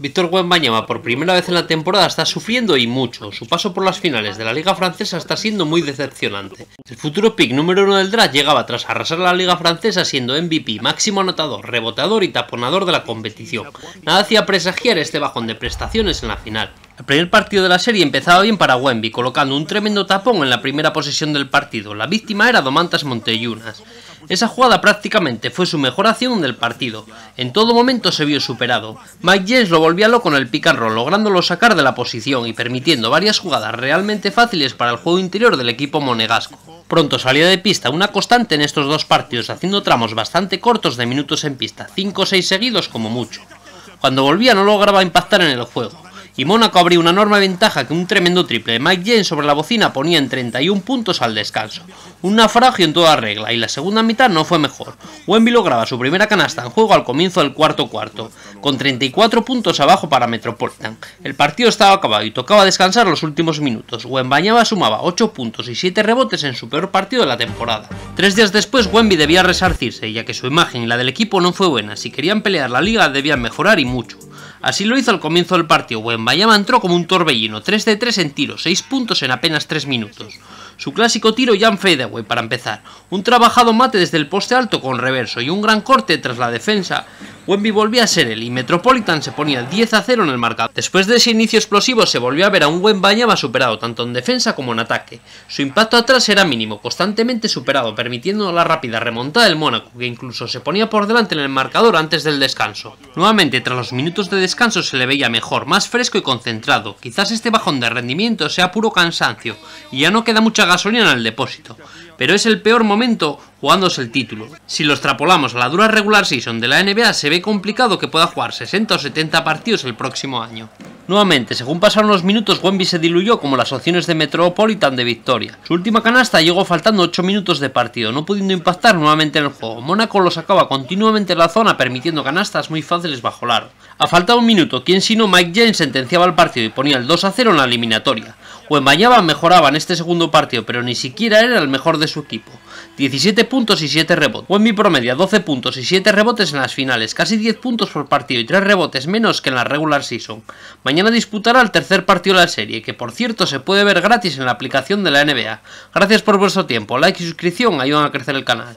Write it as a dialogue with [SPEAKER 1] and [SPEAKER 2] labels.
[SPEAKER 1] Víctor Wembanyama por primera vez en la temporada está sufriendo y mucho. Su paso por las finales de la Liga Francesa está siendo muy decepcionante. El futuro pick número uno del draft llegaba tras arrasar la Liga Francesa siendo MVP, máximo anotador, rebotador y taponador de la competición. Nada hacía presagiar este bajón de prestaciones en la final. El primer partido de la serie empezaba bien para Wemby, colocando un tremendo tapón en la primera posesión del partido. La víctima era Domantas Monteyunas. Esa jugada prácticamente fue su mejor acción del partido. En todo momento se vio superado. Mike James lo volvía loco con el picarro, lográndolo sacar de la posición y permitiendo varias jugadas realmente fáciles para el juego interior del equipo monegasco. Pronto salía de pista, una constante en estos dos partidos, haciendo tramos bastante cortos de minutos en pista, 5 o 6 seguidos como mucho. Cuando volvía no lograba impactar en el juego y Mónaco abrió una enorme ventaja que un tremendo triple de Mike James sobre la bocina ponía en 31 puntos al descanso. Un naufragio en toda regla y la segunda mitad no fue mejor. Wemby lograba su primera canasta en juego al comienzo del cuarto cuarto, con 34 puntos abajo para Metropolitan. El partido estaba acabado y tocaba descansar los últimos minutos. Wembañaba sumaba 8 puntos y 7 rebotes en su peor partido de la temporada. Tres días después Wemby debía resarcirse ya que su imagen y la del equipo no fue buena. Si querían pelear la liga debían mejorar y mucho. Así lo hizo al comienzo del partido. Bayama entró como un torbellino, 3 de 3 en tiro, 6 puntos en apenas 3 minutos. Su clásico tiro Jan Fedeway para empezar, un trabajado mate desde el poste alto con reverso y un gran corte tras la defensa Wemby volvía a ser él y Metropolitan se ponía 10 a 0 en el marcador. Después de ese inicio explosivo se volvió a ver a un buen Bayama superado tanto en defensa como en ataque. Su impacto atrás era mínimo, constantemente superado, permitiendo la rápida remontada del Mónaco, que incluso se ponía por delante en el marcador antes del descanso. Nuevamente, tras los minutos de descanso se le veía mejor, más fresco y concentrado. Quizás este bajón de rendimiento sea puro cansancio y ya no queda mucha gasolina en el depósito pero es el peor momento jugándose el título. Si lo extrapolamos a la dura regular season de la NBA, se ve complicado que pueda jugar 60 o 70 partidos el próximo año. Nuevamente, según pasaron los minutos, Wemby se diluyó como las opciones de Metropolitan de victoria. Su última canasta llegó faltando 8 minutos de partido, no pudiendo impactar nuevamente en el juego. Mónaco lo sacaba continuamente en la zona, permitiendo canastas muy fáciles bajo largo. A falta de un minuto, quien sino Mike James sentenciaba el partido y ponía el 2 a 0 en la eliminatoria. Mayaba mejoraba en este segundo partido, pero ni siquiera era el mejor de su equipo. 17 puntos y 7 rebotes. mi promedia 12 puntos y 7 rebotes en las finales, casi 10 puntos por partido y 3 rebotes menos que en la regular season. Mañana disputará el tercer partido de la serie, que por cierto se puede ver gratis en la aplicación de la NBA. Gracias por vuestro tiempo, like y suscripción ayudan a crecer el canal.